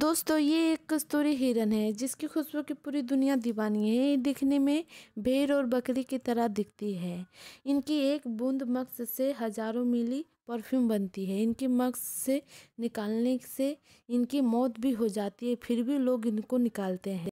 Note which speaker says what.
Speaker 1: दोस्तों ये एक कस्तूरी हिरन है जिसकी खुशबू की पूरी दुनिया दीवानी है ये दिखने में भेड़ और बकरी की तरह दिखती है इनकी एक बूंद मक्स से हजारों मिली परफ्यूम बनती है इनकी मक्स से निकालने से इनकी मौत भी हो जाती है फिर भी लोग इनको निकालते हैं